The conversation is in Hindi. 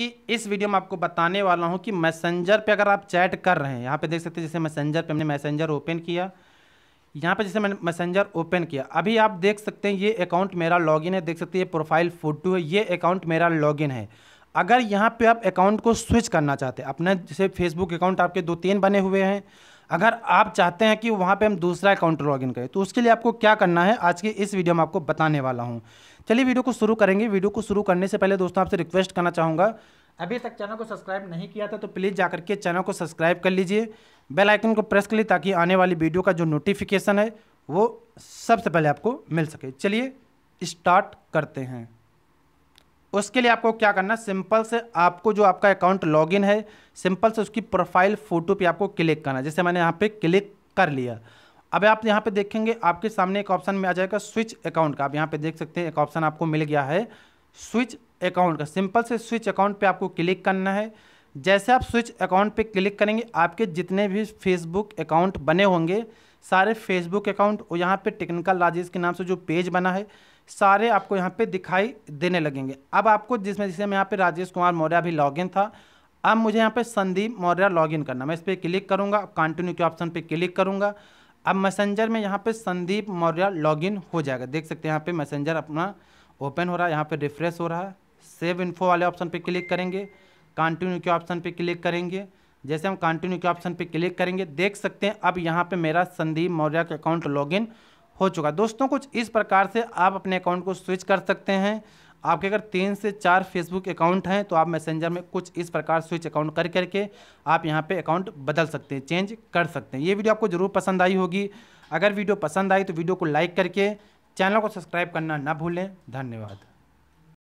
कि इस वीडियो में आपको बताने वाला हूँ कि मैसेंजर पे अगर आप चैट कर रहे हैं यहाँ पे देख सकते हैं जैसे मैसेंजर पे हमने मैसेंजर ओपन किया यहाँ पे जैसे मैंने मैसेंजर ओपन किया अभी आप देख सकते हैं ये अकाउंट मेरा लॉगिन है देख सकते हैं ये प्रोफाइल फ़ोटो है ये अकाउंट मेरा लॉगिन है अगर यहाँ पर आप अकाउंट को स्विच करना चाहते हैं अपना जैसे फेसबुक अकाउंट आपके दो तीन बने हुए हैं अगर आप चाहते हैं कि वहाँ पे हम दूसरा अकाउंट लॉगिन करें तो उसके लिए आपको क्या करना है आज के इस वीडियो में आपको बताने वाला हूँ चलिए वीडियो को शुरू करेंगे वीडियो को शुरू करने से पहले दोस्तों आपसे रिक्वेस्ट करना चाहूँगा अभी तक चैनल को सब्सक्राइब नहीं किया था तो प्लीज़ जाकर के चैनल को सब्सक्राइब कर लीजिए बेल आइकन को प्रेस कर लीजिए ताकि आने वाली वीडियो का जो नोटिफिकेशन है वो सबसे पहले आपको मिल सके चलिए स्टार्ट करते हैं उसके लिए आपको क्या करना सिंपल से आपको जो आपका अकाउंट लॉगिन है सिंपल से उसकी प्रोफाइल फ़ोटो पे आपको क्लिक करना जैसे मैंने यहाँ पे क्लिक कर लिया अब आप यहाँ पे देखेंगे आपके सामने एक ऑप्शन में आ जाएगा स्विच अकाउंट का आप यहाँ पे देख सकते हैं एक ऑप्शन आपको मिल गया है स्विच अकाउंट का सिंपल से स्विच अकाउंट पे आपको क्लिक करना है जैसे आप स्विच अकाउंट पे क्लिक करेंगे आपके जितने भी फेसबुक अकाउंट बने होंगे सारे फेसबुक अकाउंट और यहाँ पे टेक्निकल राजेश के नाम से जो पेज बना है सारे आपको यहाँ पे दिखाई देने लगेंगे अब आपको जिसमें जिसमें यहाँ पे राजेश कुमार मौर्य भी लॉगिन था अब मुझे यहाँ पे संदीप मौर्य लॉगिन करना मैं इस पर क्लिक करूँगा कंटिन्यू के ऑप्शन पर क्लिक करूँगा अब मैसेंजर में यहाँ पर संदीप मौर्य लॉगिन हो जाएगा देख सकते हैं यहाँ पर मैसेंजर अपना ओपन हो रहा है यहाँ पर रिफ्रेश हो रहा है सेव इन्फो वाले ऑप्शन पर क्लिक करेंगे कंटिन्यू के ऑप्शन पे क्लिक करेंगे जैसे हम कंटिन्यू के ऑप्शन पे क्लिक करेंगे देख सकते हैं अब यहाँ पे मेरा संदीप मौर्य का अकाउंट लॉगिन हो चुका दोस्तों कुछ इस प्रकार से आप अपने अकाउंट को स्विच कर सकते हैं आपके अगर तीन से चार फेसबुक अकाउंट हैं तो आप मैसेंजर में कुछ इस प्रकार स्विच अकाउंट कर करके आप यहाँ पे अकाउंट बदल सकते हैं चेंज कर सकते हैं ये वीडियो आपको ज़रूर पसंद आई होगी अगर वीडियो पसंद आई तो वीडियो को लाइक करके चैनल को सब्सक्राइब करना ना भूलें धन्यवाद